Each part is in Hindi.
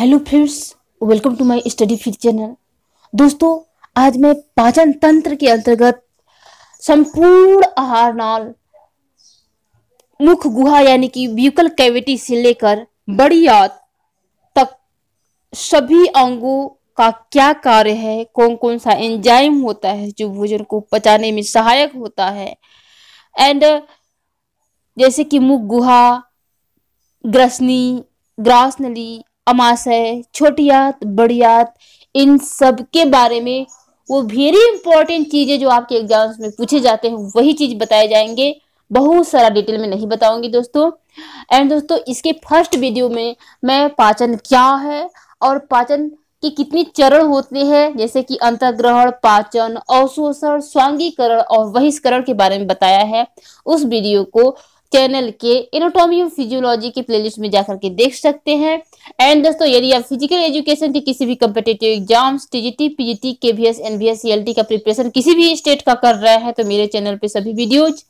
hello friends welcome to my study फिर चैनल दोस्तों आज मैं पाचन तंत्र के अंतर्गत संपूर्ण आहार नाल मुख गुहा यानी कि व्यूकल कैविटी से लेकर बड़ी याद तक सभी अंगों का क्या कार्य है कौन कौन सा एंजाइम होता है जो भोजन को पचाने में सहायक होता है एंड जैसे कि मुख गुहा ग्रसनी ग्रास नली अमाशय छोटियात बड़ियात इन सब के बारे में वो वेरी इंपॉर्टेंट चीज़ें जो आपके एग्जाम्स में पूछे जाते हैं वही चीज़ बताए जाएंगे बहुत सारा डिटेल में नहीं बताऊंगी दोस्तों एंड दोस्तों इसके फर्स्ट वीडियो में मैं पाचन क्या है और पाचन के कितने चरण होते हैं जैसे कि अंतर्ग्रहण पाचन अवशोषण स्वांगीकरण और वहिष्करण के बारे में बताया है उस वीडियो को चैनल के एनोटॉमी ऑफ फिजियोलॉजी की प्लेलिस्ट में जाकर के देख सकते हैं एंड दोस्तों यदि आप फिजिकल एजुकेशन के किसी भी competitive exams TGT PGT KVS L CLT का प्रिपरेशन किसी भी स्टेट का कर रहे हैं तो मेरे चैनल पे सभी वीडियोज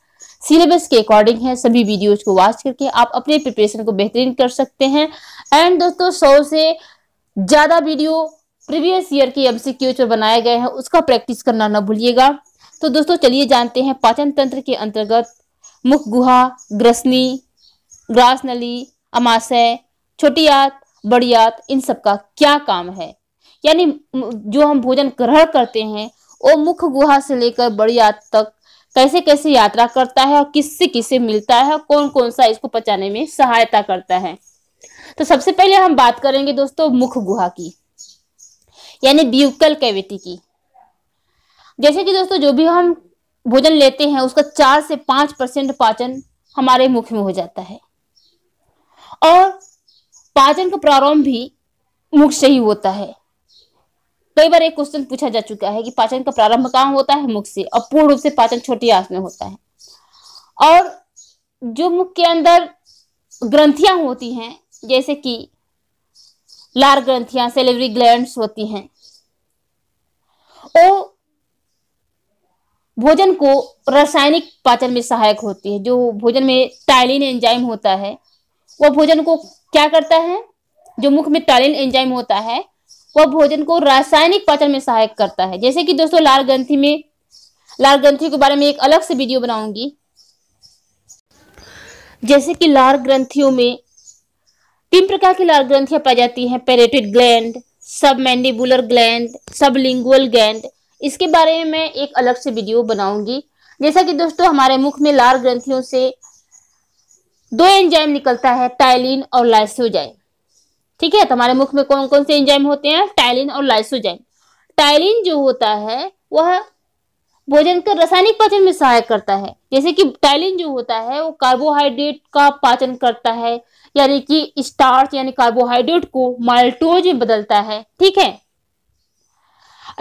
सिलेबस के अकॉर्डिंग है सभी वीडियोज को वॉच करके आप अपने प्रिपरेशन को बेहतरीन कर सकते हैं एंड दोस्तों सौ से ज्यादा वीडियो प्रीवियस ईयर के एमसीक्यूज पर बनाए गए हैं उसका प्रैक्टिस करना ना भूलिएगा तो दोस्तों चलिए जानते हैं पाचन तंत्र के अंतर्गत मुख गुहा ग्रसनी ग्रास नली अमाशय छोटी आत बड़ी आत इन सब का क्या काम है यानी जो हम भोजन ग्रहण करते हैं वो मुख गुहा से लेकर बड़ी आत तक कैसे कैसे यात्रा करता है और किससे किससे मिलता है और कौन कौन सा इसको पचाने में सहायता करता है तो सबसे पहले हम बात करेंगे दोस्तों मुख गुहा की यानी ब्यूकल कैविटी की जैसे कि दोस्तों जो भी हम भोजन लेते हैं उसका चार से पांच परसेंट पाचन हमारे मुख में हो जाता है और पाचन का प्रारंभ भी मुख से ही होता है कई बार एक क्वेश्चन पूछा जा चुका है कि पाचन का प्रारंभ कहाँ होता है मुख से और पूर्ण रूप से पाचन छोटी आस में होता है और जो मुख के अंदर ग्रंथियां होती हैं जैसे कि लार ग्रंथियां सेलेवरी ग्लैंड्स होती हैं वो भोजन को रासायनिक पाचन में सहायक होती है जो भोजन में टाइलिन एंजाइम होता है वह भोजन को क्या करता है जो मुख में टाइलिन एंजाइम होता है वह भोजन को रासायनिक पाचन में सहायक करता है जैसे कि दोस्तों लाल ग्रंथि में लाल ग्रंथि के बारे में एक अलग से वीडियो बनाऊंगी जैसे कि लाल ग्रंथियों में तीन प्रकार की लाल ग्रंथियां पाई जाती हैं parotid gland submandibular gland sublingual gland इसके बारे में मैं एक अलग से वीडियो बनाऊंगी जैसा कि दोस्तों हमारे मुख में लाल ग्रंथियों से दो एंजाइम निकलता है टाइलिन और लाइसोजाइम ठीक है तो हमारे मुख में कौन कौन से एंजाइम होते हैं टाइलिन और लाइसोजाइम टाइलिन जो होता है वह भोजन का रासायनिक पाचन में सहायक करता है जैसे कि टाइलिन जो होता है वो कार्बोहाइड्रेट का पाचन करता है यानी कि स्टार्च यानी कार्बोहाइड्रेट को माल्टोज में बदलता है ठीक है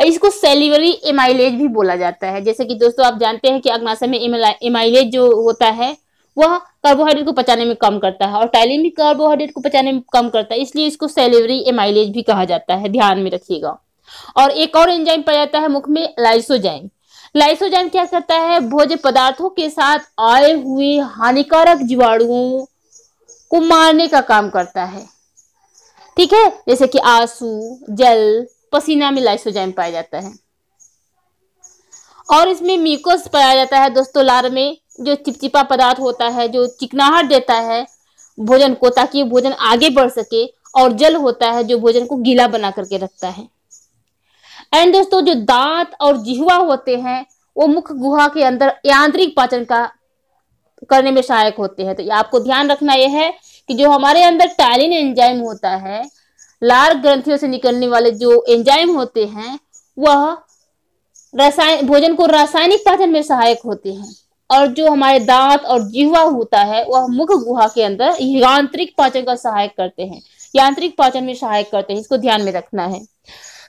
इसको सेलिवरी एमाइलेज भी बोला जाता है जैसे कि दोस्तों आप जानते हैं कि अग्नाशय में इमाइलेज जो होता है वह कार्बोहाइड्रेट को पचाने में कम करता है और टाइलिन भी कार्बोहाइड्रेट को पचाने में कम करता है इसलिए इसको सेलिवरी एमाइलेज भी कहा जाता है ध्यान में रखिएगा और एक और एंजाइम पाया जाता है मुख में लाइसोजाइम लाइसोजाइम क्या करता है भोज्य पदार्थों के साथ आए हुए हानिकारक जीवाणुओं को मारने का काम करता है ठीक है जैसे कि आंसू जल पसीना में लाइसोजाइम पाया जाता है और इसमें म्यूकस पाया जाता है दोस्तों लार में जो चिपचिपा पदार्थ होता है जो चिकनाहट देता है भोजन को ताकि भोजन आगे बढ़ सके और जल होता है जो भोजन को गीला बना करके रखता है एंड दोस्तों जो दांत और जिहवा होते हैं वो मुख्य गुहा के अंदर यांत्रिक पाचन का करने में सहायक होते हैं तो आपको ध्यान रखना यह है कि जो हमारे अंदर टालिन एंजाइम होता है लार ग्रंथियों से निकलने वाले जो एंजाइम होते हैं वह रसायन भोजन को रासायनिक पाचन में सहायक होते हैं और जो हमारे दांत और जिहवा होता है वह मुख गुहा के अंदर यांत्रिक पाचन का सहायक करते हैं यांत्रिक पाचन में सहायक करते हैं इसको ध्यान में रखना है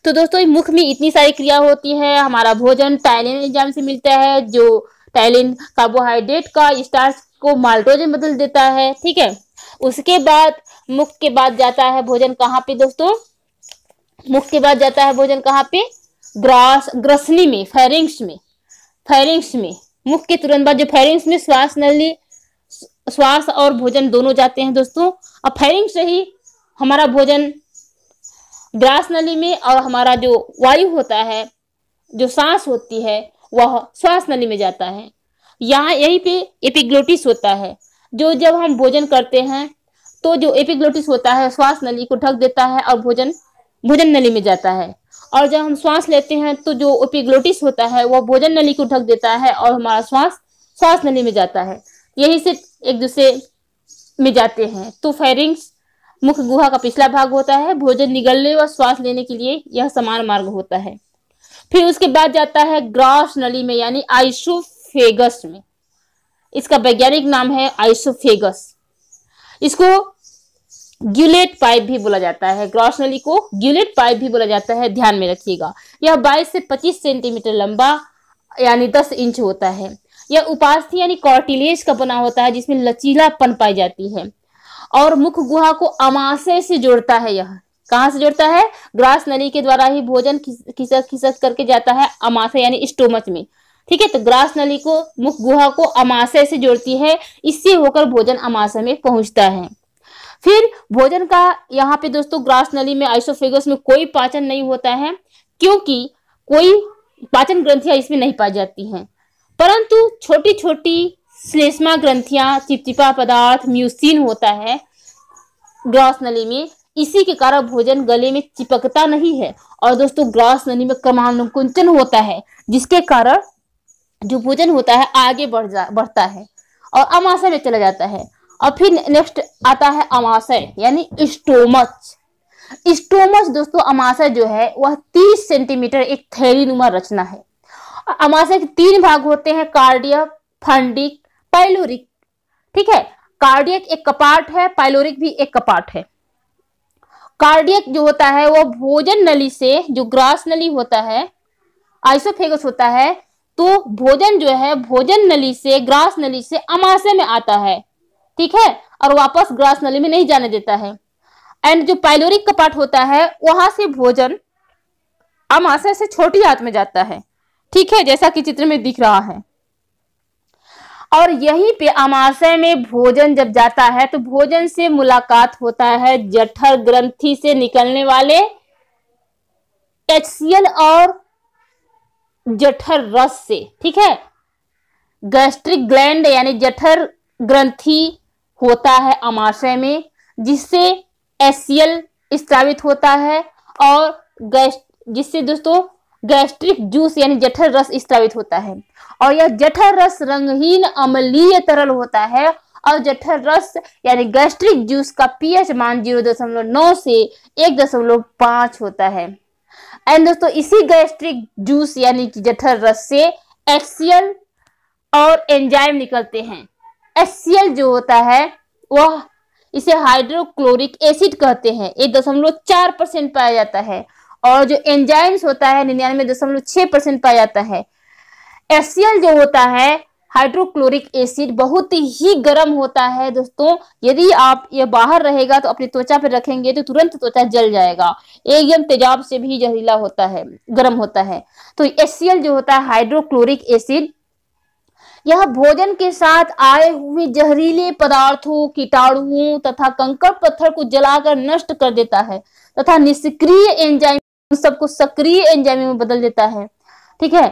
तो दोस्तों मुख में इतनी सारी क्रिया होती है हमारा भोजन टाइलिन एंजाइम से मिलता है जो टाइलिन कार्बोहाइड्रेट का स्टार्च को माल्टोजन बदल देता है ठीक है उसके बाद मुख के बाद जाता है भोजन कहाँ पे दोस्तों मुख के बाद जाता है भोजन कहाँ पे ग्रास ग्रसनी में फेरिंग्स में फेरिंग्स में मुख के तुरंत बाद जो फेरिंग्स में श्वास नली श्वास और भोजन दोनों जाते हैं दोस्तों और फेरिंग्स से ही हमारा भोजन ग्रास नली में और हमारा जो वायु होता है जो सांस होती है वह श्वास नली में जाता है यहाँ यही पे एपिग्लोटिस होता है जो जब हम भोजन करते हैं तो जो एपिग्लोटिस होता है श्वास नली को ढक देता है और भोजन भोजन नली में जाता है और जब हम श्वास लेते हैं तो जो ओपिग्लोटिस होता है वह भोजन नली को ढक देता है और हमारा श्वास श्वास नली में जाता है यही से एक दूसरे में जाते हैं तो फेरिंग्स मुख्य गुहा का पिछला भाग होता है भोजन निगलने व श्वास लेने के लिए यह समान मार्ग होता है फिर उसके बाद जाता है ग्रास नली में यानी आइसोफेगस में इसका वैज्ञानिक नाम है आइसोफेगस इसको ग्यूलेट पाइप भी बोला जाता है ग्रॉस नली को ग्यूलेट पाइप भी बोला जाता है ध्यान में रखिएगा यह 22 से 25 सेंटीमीटर लंबा यानी 10 इंच होता है यह उपास्थि यानी कॉर्टिलेज का बना होता है जिसमें लचीलापन पाई जाती है और मुख गुहा को अमाशय से जोड़ता है यह कहाँ से जोड़ता है ग्रास नली के द्वारा ही भोजन खिसक खिसक करके जाता है अमाशय यानी स्टोमच में ठीक है तो ग्रास नली को मुख गुहा को अमाशय से जोड़ती है इससे होकर भोजन अमाशय में पहुंचता है फिर भोजन का यहाँ पे दोस्तों ग्रास नली में आइसोफेगस में कोई पाचन नहीं होता है क्योंकि कोई पाचन ग्रंथियां इसमें नहीं पाई जाती हैं परंतु छोटी छोटी श्लेष्मा ग्रंथियां चिपचिपा पदार्थ म्यूसिन होता है ग्रास नली में इसी के कारण भोजन गले में चिपकता नहीं है और दोस्तों ग्रास नली में क्रमानुकुंचन होता है जिसके कारण जो भोजन होता है आगे बढ़ जा बढ़ता है और अमाशय में चला जाता है और फिर नेक्स्ट आता है अमाशय यानी स्टोमच स्टोमच दोस्तों अमाशय जो है वह 30 सेंटीमीटर एक थैली नुमा रचना है अमाशय के तीन भाग होते हैं कार्डियक फंडिक पाइलोरिक ठीक है कार्डियक एक कपाट है पाइलोरिक भी एक कपाट है कार्डियक जो होता है वह भोजन नली से जो ग्रास नली होता है आइसोफेगस होता है तो भोजन जो है भोजन नली से ग्रास नली से अमाशय में आता है ठीक है और वापस ग्रास नली में नहीं जाने देता है एंड जो पाइलोरिक कपाट होता है वहां से भोजन अमाशय से छोटी आंत में जाता है ठीक है जैसा कि चित्र में दिख रहा है और यहीं पे अमाशय में भोजन जब जाता है तो भोजन से मुलाकात होता है जठर ग्रंथि से निकलने वाले एचसीएल और जठर रस से ठीक है गैस्ट्रिक ग्लैंड यानी जठर ग्रंथि होता है अमाशय में जिससे एसियल स्त्रावित होता है और गैस जिससे दोस्तों गैस्ट्रिक जूस यानी जठर रस स्त्रावित होता है और यह जठर रस रंगहीन अमलीय तरल होता है और जठर रस यानी गैस्ट्रिक जूस का पीएच मान जीरो दशमलव नौ से एक दशमलव पांच होता है एंड दोस्तों इसी गैस्ट्रिक जूस यानी कि जठर रस से एक्सियल और एंजाइम निकलते हैं एक्सियल जो होता है वह इसे हाइड्रोक्लोरिक एसिड कहते हैं एक दशमलव चार परसेंट पाया जाता है और जो एंजाइम्स होता है निन्यानवे दशमलव छह परसेंट पाया जाता है एक्सियल जो होता है हाइड्रोक्लोरिक एसिड बहुत ही गर्म होता है दोस्तों यदि आप ये बाहर रहेगा तो अपनी त्वचा पर रखेंगे तो तुरंत त्वचा जल जाएगा एकदम तेजाब से भी जहरीला होता है गर्म होता है तो एस जो होता है हाइड्रोक्लोरिक एसिड यह भोजन के साथ आए हुए जहरीले पदार्थों कीटाणुओं तथा कंकड़ पत्थर को जलाकर नष्ट कर देता है तथा निष्क्रिय एंजाइम सबको सक्रिय एंजाइम में बदल देता है ठीक है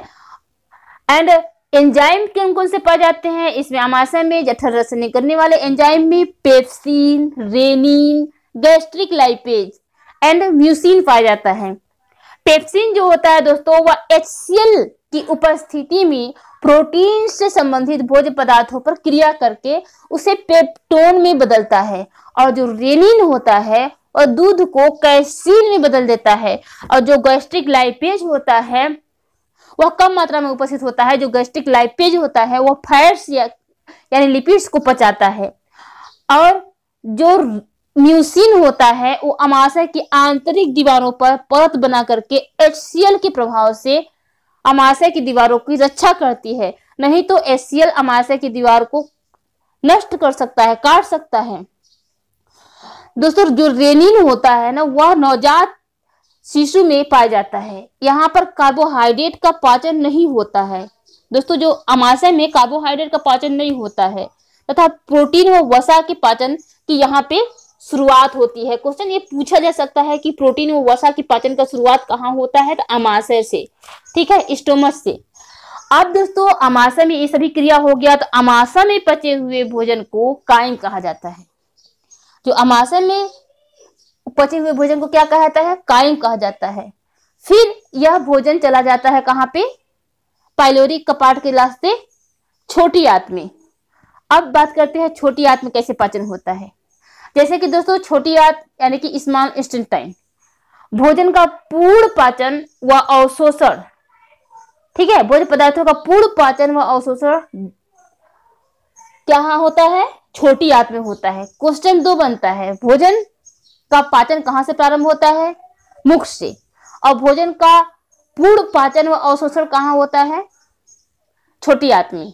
एंड एंजाइम कौन कौन से पाए जाते हैं इसमें अमाशा में जठर रस निकलने वाले एंजाइम में pepsin rennin gastric lipase and mucin पाया जाता है पेप्सिन जो होता है दोस्तों वह एच की उपस्थिति में प्रोटीन से संबंधित भोज्य पदार्थों पर क्रिया करके उसे पेप्टोन में बदलता है और जो रेनिन होता है वह दूध को कैसीन में बदल देता है और जो गैस्ट्रिक लाइपेज होता है वह कम मात्रा में उपस्थित होता है जो गैस्ट्रिक लाइपेज होता है वह फैट्स यानी लिपिड्स को पचाता है और जो म्यूसिन होता है वो अमाशय की आंतरिक दीवारों पर परत बना करके एच के प्रभाव से अमाशय की दीवारों की रक्षा करती है नहीं तो एच सी अमाशय की दीवार को नष्ट कर सकता है काट सकता है दोस्तों जो रेनिन होता है ना वह नवजात शिशु में पाया जाता है यहाँ पर कार्बोहाइड्रेट का पाचन नहीं होता है दोस्तों जो अमाशय में कार्बोहाइड्रेट का पाचन नहीं होता है तथा प्रोटीन व वसा के पाचन की यहाँ पे शुरुआत होती है क्वेश्चन ये पूछा जा सकता है कि प्रोटीन व वसा की पाचन का शुरुआत कहाँ होता है तो अमाशय से ठीक है स्टोमस से अब दोस्तों अमाशय में ये सभी क्रिया हो गया तो अमाशय में पचे हुए भोजन को कायम कहा जाता है जो अमाशय में पचे हुए भोजन को क्या कहा जाता है कायम कहा जाता है फिर यह भोजन चला जाता है कहां पे पाइलोरी कपाट के रास्ते छोटी आत में अब बात करते हैं छोटी आत में कैसे पाचन होता है जैसे कि दोस्तों छोटी आत यानी कि स्मॉल इंस्टेंटाइन भोजन का पूर्ण पाचन व अवशोषण ठीक है भोजन पदार्थों का पूर्ण पाचन व अवशोषण क्या होता है छोटी आत में होता है क्वेश्चन दो बनता है भोजन का पाचन कहाँ से प्रारंभ होता है मुख से और भोजन का पूर्ण पाचन व अवशोषण कहाँ होता है छोटी आंत में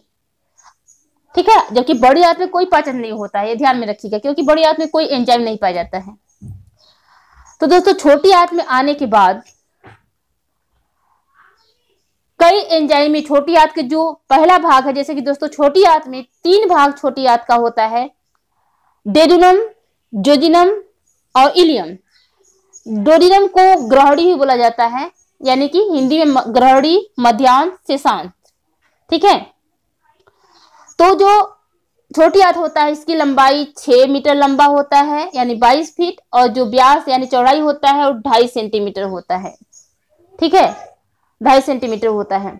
ठीक है जबकि बड़ी आंत में कोई पाचन नहीं होता है ये ध्यान में रखिएगा क्योंकि बड़ी आंत में कोई एंजाइम नहीं पाया जाता है तो दोस्तों छोटी आंत में आने के बाद कई एंजाइम में छोटी आत के जो पहला भाग है जैसे कि दोस्तों छोटी आत में तीन भाग छोटी आत का होता है डेडुनम जोजिनम और इलियम डोरिरम को ग्रहड़ी भी बोला जाता है यानी कि हिंदी में ग्रहड़ी मध्यांश शेषांत ठीक है तो जो छोटी हाथ होता है इसकी लंबाई छह मीटर लंबा होता है यानी बाईस फीट और जो ब्यास यानी चौड़ाई होता है वो ढाई सेंटीमीटर होता है ठीक है ढाई सेंटीमीटर होता है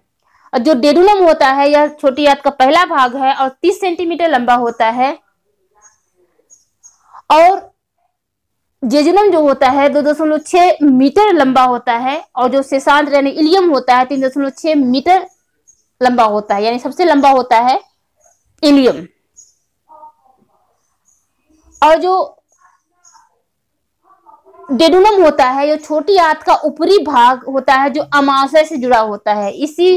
और जो डेडुलम होता है यह छोटी हाथ का पहला भाग है और तीस सेंटीमीटर लंबा होता है और जेजुनम जो होता है दो दशमलव छह मीटर लंबा होता है और जो शेषांत यानी इलियम होता है तीन दशमलव छह मीटर लंबा होता है यानी सबसे लंबा होता है इलियम और जो डेडुनम होता है जो छोटी आंत का ऊपरी भाग होता है जो अमाशय से जुड़ा होता है इसी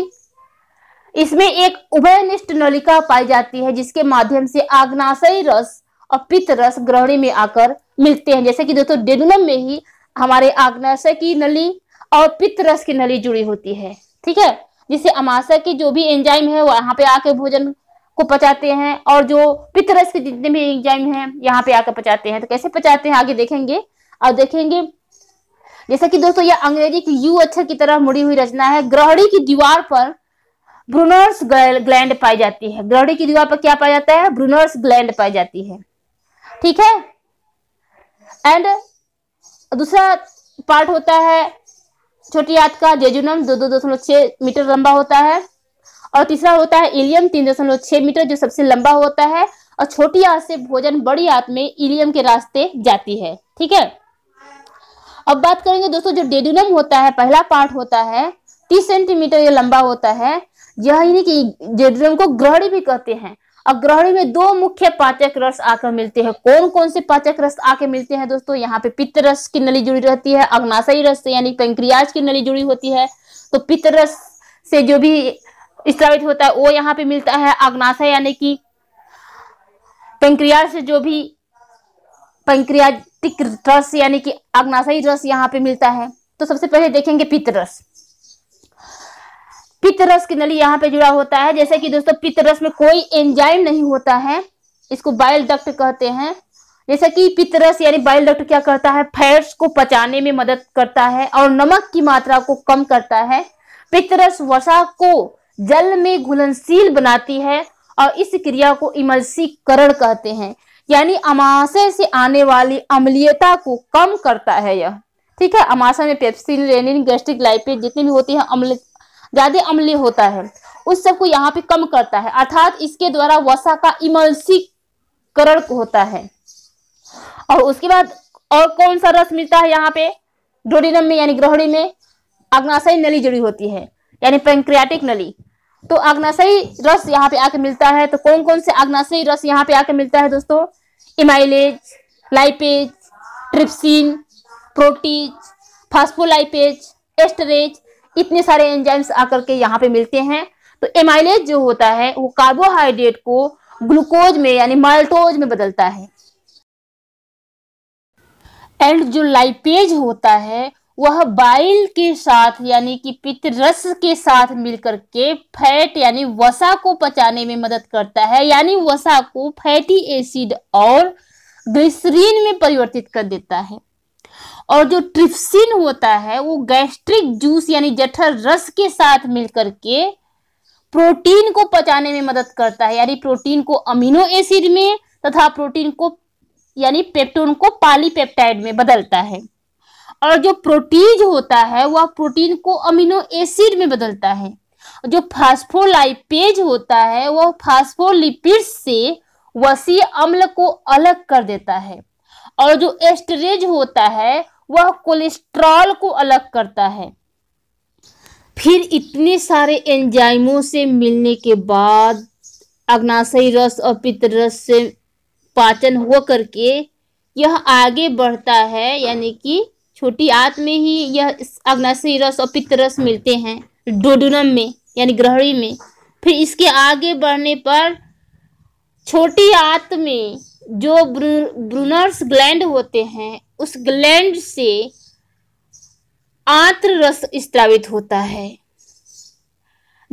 इसमें एक उभयनिष्ठ नलिका पाई जाती है जिसके माध्यम से आग्नाशयी रस और पित्त रस ग्रहणी में आकर मिलते हैं जैसे कि दोस्तों डेडुलम में ही हमारे आग्नाशय की नली और पित्त रस की नली जुड़ी होती है ठीक है जिससे अमाशय की जो भी एंजाइम है वो यहाँ पे आके भोजन को पचाते हैं और जो पित्त रस के जितने भी एंजाइम है यहाँ पे आकर पचाते हैं तो कैसे पचाते हैं आगे देखेंगे और देखेंगे जैसा कि दोस्तों यह अंग्रेजी की यू अक्षर की तरह मुड़ी हुई रचना है ग्रहणी की दीवार पर ब्रूनर्स ग्लैंड पाई जाती है ग्रहणी की दीवार पर क्या पाया जाता है ब्रूनर्स ग्लैंड पाई जाती है ठीक है एंड दूसरा पार्ट होता है छोटी याद का जेजुनम दो दो दशमलव छह मीटर लंबा होता है और तीसरा होता है इलियम तीन दशमलव छह मीटर जो सबसे लंबा होता है और छोटी आत से भोजन बड़ी आत में इलियम के रास्ते जाती है ठीक है अब बात करेंगे दोस्तों जो डेडुनम होता है पहला पार्ट होता है तीस सेंटीमीटर ये लंबा होता है यही नहीं कि डेडुनम को ग्रहणी भी कहते हैं अग्रहणी में दो मुख्य पाचक रस आकर मिलते हैं कौन कौन से पाचक रस आके मिलते हैं दोस्तों यहाँ पे पित्त रस की नली जुड़ी रहती है अग्नाशयी रस से यानी पेंक्रियाज की नली जुड़ी होती है तो पित्त रस से जो भी स्त्रावित होता है वो यहाँ पे मिलता है अग्नाशय यानी कि पेंक्रियाज से जो भी पेंक्रियाटिक रस यानी कि अग्नाशयी रस यहाँ पे मिलता है तो सबसे पहले देखेंगे पित्त रस पितरस की नली यहाँ पे जुड़ा होता है जैसे कि दोस्तों पितरस में कोई एंजाइम नहीं होता है इसको बाइल डक्ट कहते हैं जैसे कि पितरस यानी बाइल डक्ट क्या करता है फैट्स को पचाने में मदद करता है और नमक की मात्रा को कम करता है पितरस वसा को जल में घुलनशील बनाती है और इस क्रिया को इमल्सीकरण कहते हैं यानी अमाशय से आने वाली अम्लीयता को कम करता है यह ठीक है अमाशय में पेप्सिन रेनिन गैस्ट्रिक लाइपेज जितनी भी होती है ज्यादा अम्लीय होता है उस सब को यहाँ पे कम करता है अर्थात इसके द्वारा वसा का इमल्सीकरण होता है और उसके बाद और कौन सा रस मिलता है यहाँ पे डोडिनम में यानी ग्रहणी में अग्नाशयी नली जुड़ी होती है यानी पेंक्रियाटिक नली तो अग्नाशयी रस यहाँ पे आके मिलता है तो कौन कौन से अग्नाशयी रस यहाँ पे आके मिलता है दोस्तों amylase lipase trypsin protease phospholipase esterase इतने सारे एंजाइम्स आकर के यहाँ पे मिलते हैं तो एमाइलेज जो होता है वो कार्बोहाइड्रेट को ग्लूकोज में यानी माल्टोज में बदलता है एंड जो लाइपेज होता है वह बाइल के साथ यानी कि पितरस के साथ मिलकर के फैट यानी वसा को पचाने में मदद करता है यानी वसा को फैटी एसिड और ग्लिसरीन में परिवर्तित कर देता है और जो ट्रिप्सिन होता है वो गैस्ट्रिक जूस यानी जठर रस के साथ मिलकर के प्रोटीन को पचाने में मदद करता है यानी प्रोटीन को अमीनो एसिड में तथा प्रोटीन को यानी पेप्टोन को पॉलीपेप्टाइड में बदलता है और जो प्रोटीज होता है वह प्रोटीन को अमीनो एसिड में बदलता है जो फास्फोलाइपेज होता है वह फास्फोलिपिड से वसी अम्ल को अलग कर देता है और जो एस्टरेज होता है वह कोलेस्ट्रॉल को अलग करता है फिर इतने सारे एंजाइमों से मिलने के बाद अग्नाशयी रस और पित्तरस से पाचन हो करके यह आगे बढ़ता है यानी कि छोटी आंत में ही यह अग्नाशयी रस और पित्तरस मिलते हैं डोडुनम में यानी ग्रहणी में फिर इसके आगे बढ़ने पर छोटी आंत में जो ब्रूनर्स ग्लैंड होते हैं उस ग्लैंड से आंत्र रस स्त्रावित होता है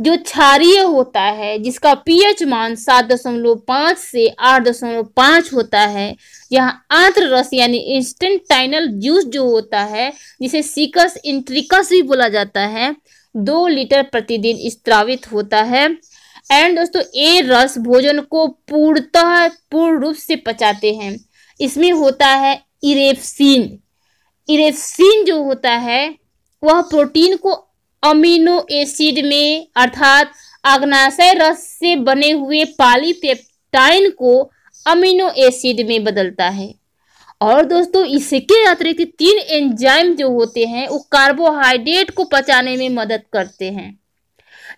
जो क्षारीय होता है जिसका पीएच मान सात दशमलव पांच से आठ दशमलव पांच होता है यह आंत्र रस यानी इंस्टेंटाइनल जूस जो होता है जिसे सीकस इंट्रिकस भी बोला जाता है दो लीटर प्रतिदिन स्त्रावित होता है एंड दोस्तों ये रस भोजन को पूर्णतः पूर्ण रूप से पचाते हैं इसमें होता है इरेप्सिन इरेफसिन जो होता है वह प्रोटीन को अमीनो एसिड में अर्थात अग्नाशय रस से बने हुए पॉलीपेप्टाइन को अमीनो एसिड में बदलता है और दोस्तों इसके अतिरिक्त तीन एंजाइम जो होते हैं वो कार्बोहाइड्रेट को पचाने में मदद करते हैं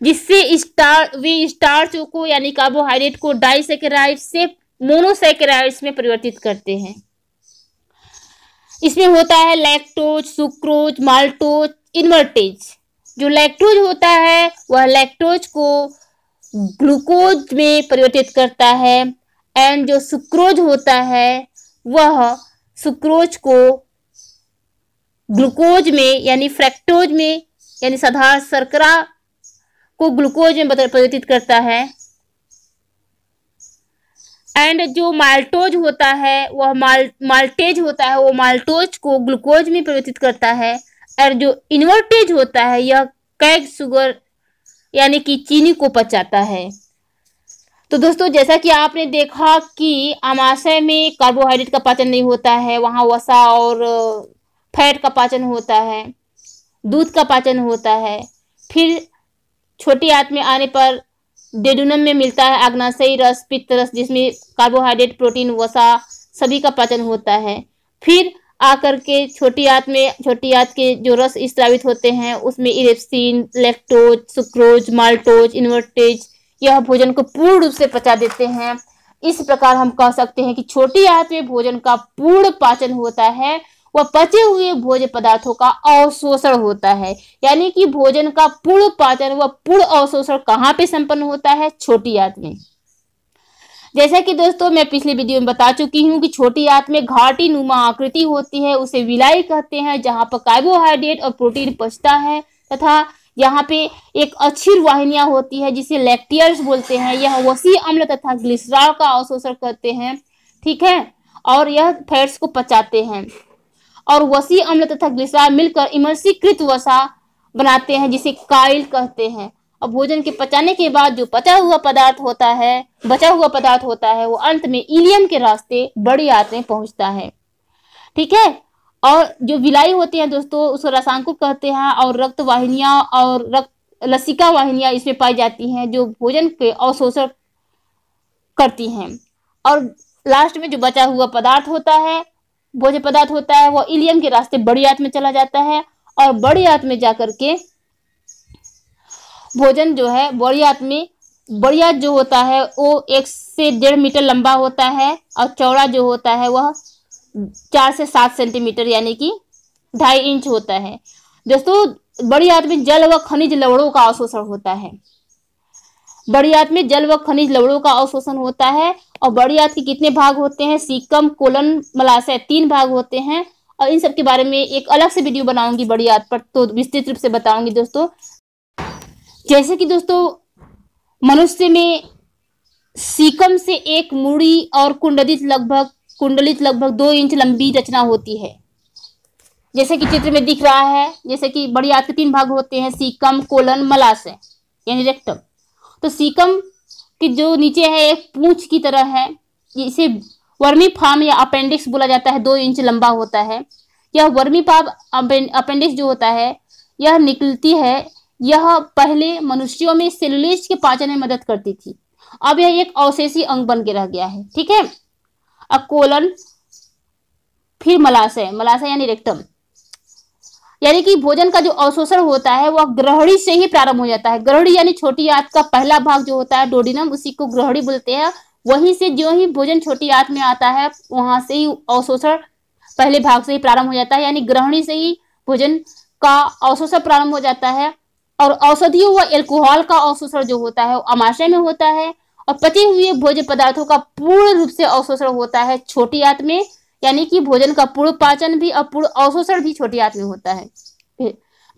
जिससे स्टार वे स्टार्च को यानी कार्बोहाइड्रेट को डाइसेकेराइड से मोनोसेकेराइड्स में परिवर्तित करते हैं इसमें होता है लैक्टोज सुक्रोज माल्टोज इन्वर्टेज जो लैक्टोज होता है वह लैक्टोज को ग्लूकोज में परिवर्तित करता है एंड जो सुक्रोज होता है वह सुक्रोज को ग्लूकोज में यानी फ्रैक्टोज में यानी साधारण शर्करा को ग्लूकोज में परिवर्तित करता है एंड जो माल्टोज होता है वह माल माल्टेज होता है वो माल्टोज को ग्लूकोज में परिवर्तित करता है और जो इन्वर्टेज होता है यह कैग शुगर यानी कि चीनी को पचाता है तो दोस्तों जैसा कि आपने देखा कि आमाशय में कार्बोहाइड्रेट का पाचन नहीं होता है वहाँ वसा और फैट का पाचन होता है दूध का पाचन होता है फिर छोटी आंत में आने पर डेडुनम में मिलता है अग्नाशयी रस पित्त रस जिसमें कार्बोहाइड्रेट प्रोटीन वसा सभी का पाचन होता है फिर आकर के छोटी आंत में छोटी आंत के जो रस स्त्रावित होते हैं उसमें erepsin lactose sucrose maltose invertase यह भोजन को पूर्ण रूप से पचा देते हैं इस प्रकार हम कह सकते हैं कि छोटी आंत में भोजन का पूर्ण पाचन होता है वह पचे हुए भोज पदार्थों का अवशोषण होता है यानी कि भोजन का पूर्ण पाचन व पूर्ण अवशोषण कहाँ पे संपन्न होता है छोटी आंत में जैसा कि दोस्तों मैं पिछले वीडियो में बता चुकी हूँ कि छोटी आंत में घाटी नुमा आकृति होती है उसे विलाई कहते हैं जहाँ पर कार्बोहाइड्रेट और प्रोटीन पचता है तथा यहाँ पे एक अक्षीर वाहिनियां होती है जिसे लेक्टियर्स बोलते हैं यह वसी अम्ल तथा ग्लिसराल का अवशोषण करते हैं ठीक है और यह फैट्स को पचाते हैं और वसी अम्ल तथा ग्लिसराल मिलकर इमर्सीकृत वसा बनाते हैं जिसे काइल कहते हैं और भोजन के पचाने के बाद जो पचा हुआ पदार्थ होता है बचा हुआ पदार्थ होता है वो अंत में इलियम के रास्ते बड़ी आत में पहुंचता है ठीक है और जो विलाई होती है दोस्तों उसको रसांकु कहते हैं और रक्त वाहिनियां और रक्त लसिका वाहिनिया इसमें पाई जाती हैं जो भोजन के अवशोषण करती हैं और लास्ट में जो बचा हुआ पदार्थ होता है भोज्य पदार्थ होता है वो इलियम के रास्ते बड़ी आत में चला जाता है और बड़ी आत में जाकर के भोजन जो है बड़ी आत में बड़ी आत जो होता है वो एक से डेढ़ मीटर लंबा होता है और चौड़ा जो होता है वह चार से सात सेंटीमीटर यानी कि ढाई इंच होता है दोस्तों बड़ी आत में जल व खनिज लवड़ों का अवशोषण होता है बड़ी आत में जल व खनिज लवड़ों का अवशोषण होता है और बड़ी आंत के कितने भाग होते हैं सीकम कोलन मलाशय तीन भाग होते हैं और इन सब के बारे में एक अलग से वीडियो बनाऊंगी बड़ी आंत पर तो विस्तृत रूप से बताऊंगी दोस्तों जैसे कि दोस्तों मनुष्य में सीकम से एक मुड़ी और कुंडलित लगभग कुंडलित लगभग दो इंच लंबी रचना होती है जैसे कि चित्र में दिख रहा है जैसे कि बड़ी आंत के तीन भाग होते हैं सीकम कोलन मलाशय यानी रेक्टम तो सीकम कि जो नीचे है एक पूछ की तरह है इसे वर्मी फार्म या अपेंडिक्स बोला जाता है दो इंच लंबा होता है यह वर्मी फार्म अपेंडिक्स जो होता है यह निकलती है यह पहले मनुष्यों में सेलुलेज के पाचन में मदद करती थी अब यह एक अवशेषी अंग बन के रह गया है ठीक है अब कोलन फिर मलाशय मलाशय यानी रेक्टम यानी कि भोजन का जो अवशोषण होता है वह ग्रहणी से ही प्रारंभ हो जाता है ग्रहणी यानी छोटी आंत का पहला भाग जो होता है डोडिनम उसी को ग्रहणी बोलते हैं वहीं से जो ही भोजन छोटी आंत में आता है वहां से ही अवशोषण पहले भाग से ही प्रारंभ हो जाता है यानी ग्रहणी से ही भोजन का अवशोषण प्रारंभ हो जाता है और औषधियों व एल्कोहल का अवशोषण जो होता है अमाशय में होता है और पचे हुए भोज्य पदार्थों का पूर्ण रूप से अवशोषण होता है छोटी आंत में यानी कि भोजन का पूर्व पाचन भी और पूर्व अवशोषण भी छोटी आंत में होता है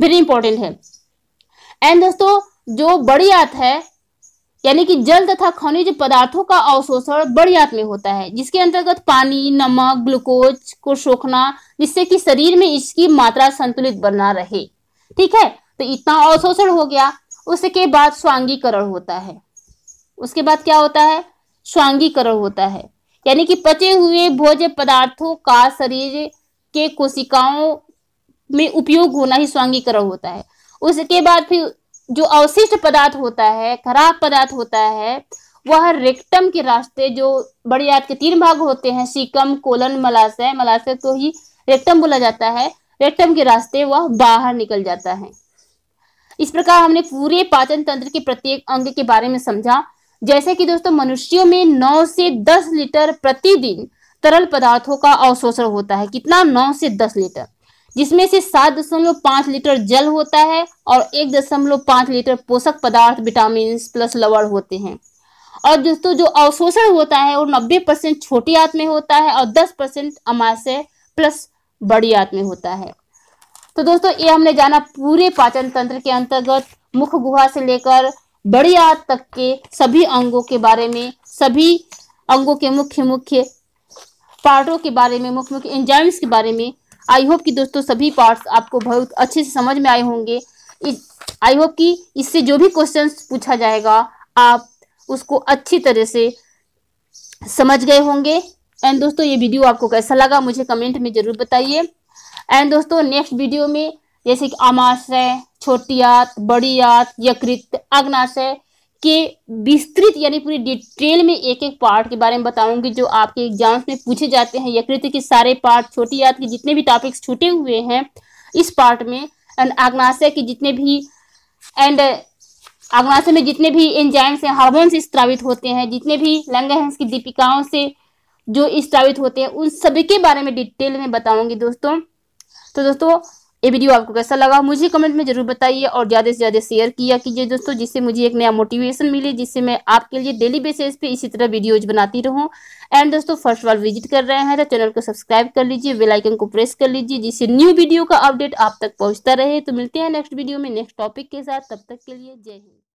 वेरी इंपॉर्टेंट है एंड दोस्तों जो बड़ी आंत है यानी कि जल तथा खनिज पदार्थों का अवशोषण बड़ी आंत में होता है जिसके अंतर्गत पानी नमक ग्लूकोज को सोखना जिससे कि शरीर में इसकी मात्रा संतुलित बना रहे ठीक है तो इतना अवशोषण हो गया उसके बाद स्वांगीकरण होता है उसके बाद क्या होता है स्वांगीकरण होता है यानी कि पचे हुए भोज्य पदार्थों का शरीर के कोशिकाओं में उपयोग होना ही स्वांगीकरण होता है उसके बाद फिर जो अवशिष्ट पदार्थ होता है खराब पदार्थ होता है वह रेक्टम के रास्ते जो बड़ी याद के तीन भाग होते हैं सीकम कोलन मलाशय मलाशय को तो ही रेक्टम बोला जाता है रेक्टम के रास्ते वह बाहर निकल जाता है इस प्रकार हमने पूरे पाचन तंत्र के प्रत्येक अंग के बारे में समझा जैसे कि दोस्तों मनुष्यों में 9 से 10 लीटर प्रतिदिन तरल पदार्थों का अवशोषण होता है कितना 9 से 10 लीटर जिसमें से सात दशमलव पांच लीटर जल होता है और एक दशमलव पांच लीटर पोषक पदार्थ विटामिन प्लस लवण होते हैं और दोस्तों जो अवशोषण होता है वो नब्बे परसेंट छोटी आत में होता है और दस परसेंट अमाशय प्लस बड़ी आत में होता है तो दोस्तों ये हमने जाना पूरे पाचन तंत्र के अंतर्गत मुख गुहा से लेकर बड़ी आंत तक के सभी अंगों के बारे में सभी अंगों के मुख्य मुख्य पार्टों के बारे में मुख्य मुख्य एंजाइम्स के बारे में आई होप कि दोस्तों सभी पार्ट्स आपको बहुत अच्छे से समझ में आए होंगे आई होप कि इससे जो भी क्वेश्चन पूछा जाएगा आप उसको अच्छी तरह से समझ गए होंगे एंड दोस्तों ये वीडियो आपको कैसा लगा मुझे कमेंट में ज़रूर बताइए एंड दोस्तों नेक्स्ट वीडियो में जैसे कि अमाशय छोटी आत बड़ी आत यकृत अग्नाशय के विस्तृत यानी पूरी डिटेल में एक एक पार्ट के बारे में बताऊंगी जो आपके एग्जाम्स में पूछे जाते हैं यकृत के सारे पार्ट छोटी याद के जितने भी टॉपिक्स छूटे हुए हैं इस पार्ट में एंड अग्नाशय के जितने भी एंड अग्नाशय में जितने भी एंजाइम्स हैं हार्मोन्स स्त्रावित होते हैं जितने भी लंग हैं उसकी दीपिकाओं से जो स्त्रावित होते हैं उन सभी के बारे में डिटेल में बताऊंगी दोस्तों तो दोस्तों ये वीडियो आपको कैसा लगा मुझे कमेंट में जरूर बताइए और ज़्यादा से ज़्यादा शेयर किया कीजिए दोस्तों जिससे मुझे एक नया मोटिवेशन मिले जिससे मैं आपके लिए डेली बेसिस पे इसी तरह वीडियोज बनाती रहूं एंड दोस्तों फर्स्ट बार विजिट कर रहे हैं तो चैनल को सब्सक्राइब कर लीजिए बेलाइकन को प्रेस कर लीजिए जिससे न्यू वीडियो का अपडेट आप तक पहुंचता रहे तो मिलते हैं नेक्स्ट वीडियो में नेक्स्ट टॉपिक के साथ तब तक के लिए जय हिंद